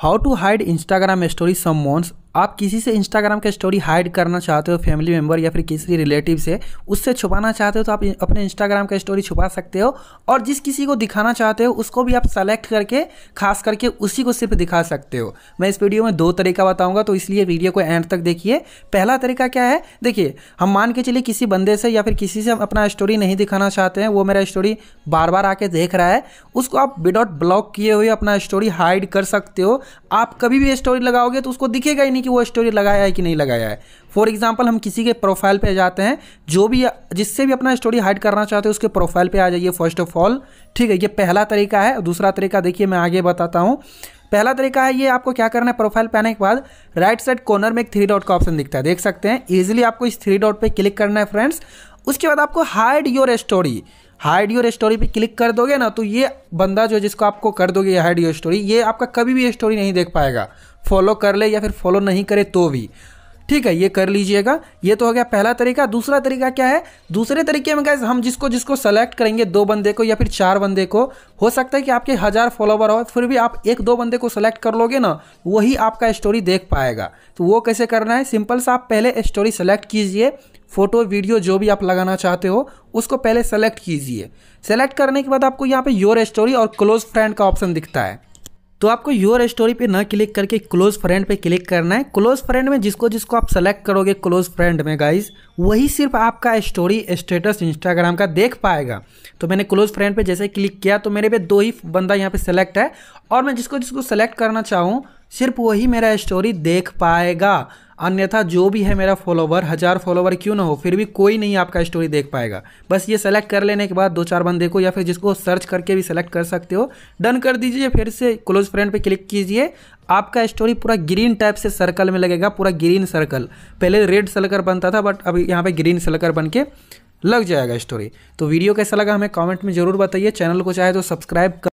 How to hide Instagram stories someone's आप किसी से इंस्टाग्राम का स्टोरी हाइड करना चाहते हो फैमिली मेम्बर या फिर किसी रिलेटिव से उससे छुपाना चाहते हो तो आप अपने इंस्टाग्राम का स्टोरी छुपा सकते हो और जिस किसी को दिखाना चाहते हो उसको भी आप सेलेक्ट करके खास करके उसी को सिर्फ दिखा सकते हो मैं इस वीडियो में दो तरीका बताऊँगा तो इसलिए वीडियो को एंड तक देखिए पहला तरीका क्या है देखिए हम मान के चलिए किसी बंदे से या फिर किसी से हम अपना स्टोरी नहीं दिखाना चाहते हैं वो मेरा स्टोरी बार बार आके देख रहा है उसको आप विदाउट ब्लॉक किए हुए अपना स्टोरी हाइड कर सकते हो आप कभी भी स्टोरी लगाओगे तो उसको दिखेगा ही नहीं कि वो स्टोरी लगाया है कि नहीं लगाया है फॉर एग्जाम्पल हम किसी के प्रोफाइल पे जाते हैं जो भी जिससे भी अपना स्टोरी हाइड करना चाहते हैं उसके प्रोफाइल पे आ जाइए फर्स्ट ऑफ ऑल ठीक है ये पहला तरीका है दूसरा तरीका देखिए मैं आगे बताता हूँ पहला तरीका है ये आपको क्या करना है प्रोफाइल पे आने के बाद राइट साइड कॉर्नर में एक थ्री डॉट का ऑप्शन दिखता है देख सकते हैं इजिली आपको इस थ्री डॉट पे क्लिक करना है फ्रेंड्स उसके बाद आपको hide your story hide your story पे क्लिक कर दोगे ना तो ये बंदा जो जिसको आपको कर दोगे हाइड योर स्टोरी ये आपका कभी भी स्टोरी नहीं देख पाएगा फॉलो कर ले या फिर फॉलो नहीं करे तो भी ठीक है ये कर लीजिएगा ये तो हो गया पहला तरीका दूसरा तरीका क्या है दूसरे तरीके में गैस हम जिसको जिसको सेलेक्ट करेंगे दो बंदे को या फिर चार बंदे को हो सकता है कि आपके हज़ार फॉलोवर हो फिर भी आप एक दो बंदे को सेलेक्ट कर लोगे ना वही आपका स्टोरी देख पाएगा तो वो कैसे करना है सिंपल सा आप पहले स्टोरी सेलेक्ट कीजिए फोटो वीडियो जो भी आप लगाना चाहते हो उसको पहले सेलेक्ट कीजिए सेलेक्ट करने के बाद आपको यहाँ पे योर स्टोरी और क्लोज फ्रेंड का ऑप्शन दिखता है तो आपको योर स्टोरी पे ना क्लिक करके क्लोज फ्रेंड पे क्लिक करना है क्लोज फ्रेंड में जिसको जिसको आप सेलेक्ट करोगे क्लोज फ्रेंड में गाइज वही सिर्फ आपका स्टोरी स्टेटस इंस्टाग्राम का देख पाएगा तो मैंने क्लोज फ्रेंड पे जैसे क्लिक किया तो मेरे पे दो ही बंदा यहाँ पे सेलेक्ट है और मैं जिसको जिसको सेलेक्ट करना चाहूँ सिर्फ वही मेरा स्टोरी देख पाएगा अन्यथा जो भी है मेरा फॉलोवर हज़ार फॉलोवर क्यों ना हो फिर भी कोई नहीं आपका स्टोरी देख पाएगा बस ये सेलेक्ट कर लेने के बाद दो चार बंदे को या फिर जिसको सर्च करके भी सेलेक्ट कर सकते हो डन कर दीजिए फिर से क्लोज फ्रेंड पे क्लिक कीजिए आपका स्टोरी पूरा ग्रीन टाइप से सर्कल में लगेगा पूरा ग्रीन सर्कल पहले रेड सर्कल बनता था बट अब यहाँ पर ग्रीन सर्कल बन के लग जाएगा स्टोरी तो वीडियो कैसा लगा हमें कॉमेंट में ज़रूर बताइए चैनल को चाहे तो सब्सक्राइब कर